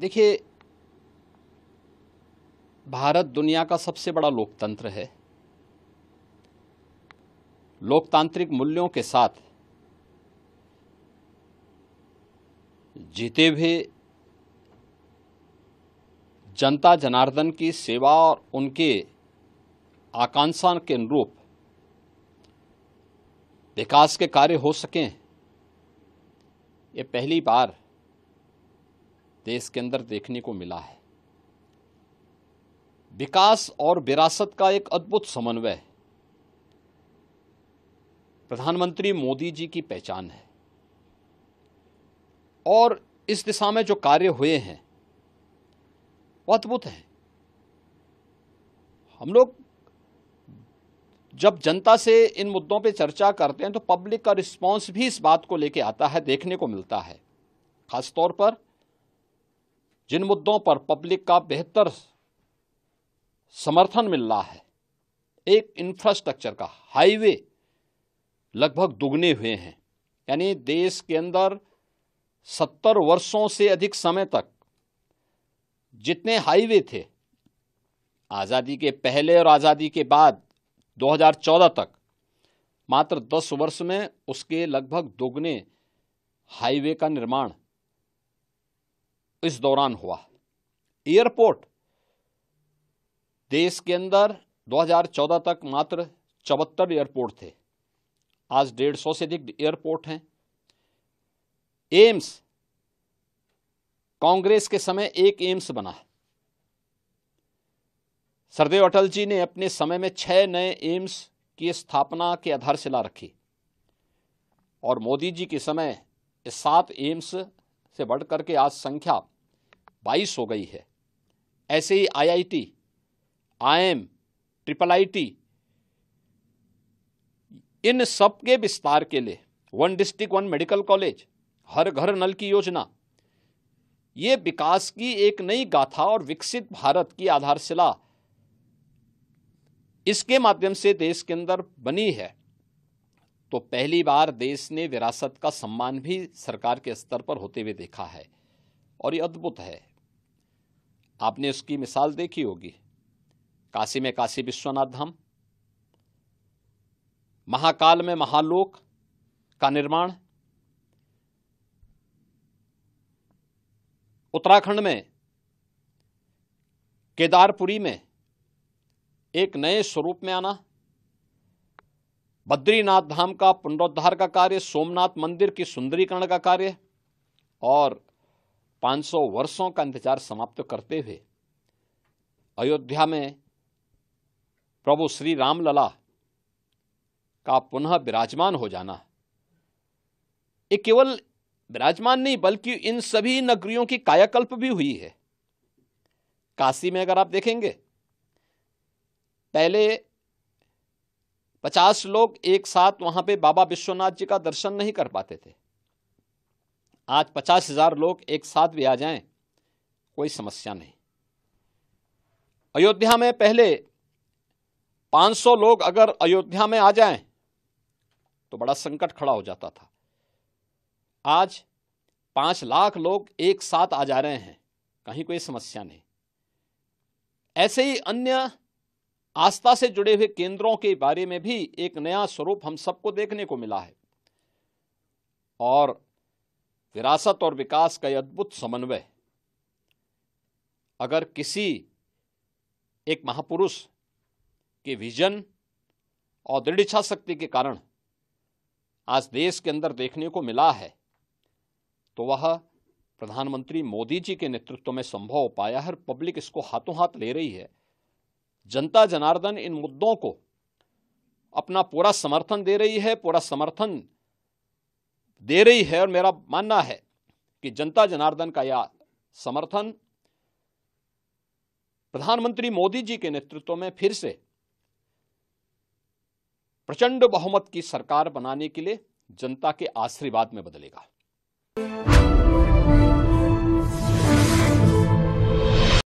देखिए भारत दुनिया का सबसे बड़ा लोकतंत्र है लोकतांत्रिक मूल्यों के साथ जीते हुए जनता जनार्दन की सेवा और उनके आकांक्षा के अनुरूप विकास के कार्य हो सकें ये पहली बार देश के अंदर देखने को मिला है विकास और विरासत का एक अद्भुत समन्वय प्रधानमंत्री मोदी जी की पहचान है और इस दिशा में जो कार्य हुए हैं वो अद्भुत हैं हम लोग जब जनता से इन मुद्दों पे चर्चा करते हैं तो पब्लिक का रिस्पांस भी इस बात को लेके आता है देखने को मिलता है खासतौर पर जिन मुद्दों पर पब्लिक का बेहतर समर्थन मिल रहा है एक इंफ्रास्ट्रक्चर का हाईवे लगभग दुगने हुए हैं यानी देश के अंदर सत्तर वर्षों से अधिक समय तक जितने हाईवे थे आज़ादी के पहले और आज़ादी के बाद 2014 तक मात्र 10 वर्ष में उसके लगभग दोगुने हाईवे का निर्माण इस दौरान हुआ एयरपोर्ट देश के अंदर 2014 तक मात्र चौहत्तर एयरपोर्ट थे आज डेढ़ सौ से अधिक एयरपोर्ट हैं एम्स कांग्रेस के समय एक एम्स बना सरदेव अटल जी ने अपने समय में छह नए एम्स की स्थापना के आधार रखी और मोदी जी के समय सात एम्स से बढ़कर के आज संख्या बाईस हो गई है ऐसे ही आईआईटी, आईएम, ट्रिपल आईटी इन सब के विस्तार के लिए one district one medical college हर घर नल की योजना ये विकास की एक नई गाथा और विकसित भारत की आधारशिला इसके माध्यम से देश के अंदर बनी है तो पहली बार देश ने विरासत का सम्मान भी सरकार के स्तर पर होते हुए देखा है और ये अद्भुत है आपने उसकी मिसाल देखी होगी काशी में काशी विश्वनाथ धाम महाकाल में महालोक का निर्माण उत्तराखंड में केदारपुरी में एक नए स्वरूप में आना बद्रीनाथ धाम का पुनरोद्धार का कार्य सोमनाथ मंदिर की सुंदरीकरण का कार्य और 500 वर्षों का इंतजार समाप्त करते हुए अयोध्या में प्रभु श्री रामलला का पुनः विराजमान हो जाना ये केवल विराजमान नहीं बल्कि इन सभी नगरियों की कायाकल्प भी हुई है काशी में अगर आप देखेंगे पहले पचास लोग एक साथ वहां पे बाबा विश्वनाथ जी का दर्शन नहीं कर पाते थे आज पचास हजार लोग एक साथ भी आ जाएं कोई समस्या नहीं अयोध्या में पहले 500 लोग अगर अयोध्या में आ जाएं तो बड़ा संकट खड़ा हो जाता था आज पांच लाख लोग एक साथ आ जा रहे हैं कहीं कोई समस्या नहीं ऐसे ही अन्य आस्था से जुड़े हुए केंद्रों के बारे में भी एक नया स्वरूप हम सबको देखने को मिला है और विरासत और विकास का यह अद्भुत समन्वय अगर किसी एक महापुरुष के विजन और दृढ़ इच्छा शक्ति के कारण आज देश के अंदर देखने को मिला है तो वह प्रधानमंत्री मोदी जी के नेतृत्व में संभव हो पाया है पब्लिक इसको हाथों हाथ ले रही है जनता जनार्दन इन मुद्दों को अपना पूरा समर्थन दे रही है पूरा समर्थन दे रही है और मेरा मानना है कि जनता जनार्दन का यह समर्थन प्रधानमंत्री मोदी जी के नेतृत्व में फिर से प्रचंड बहुमत की सरकार बनाने के लिए जनता के आशीर्वाद में बदलेगा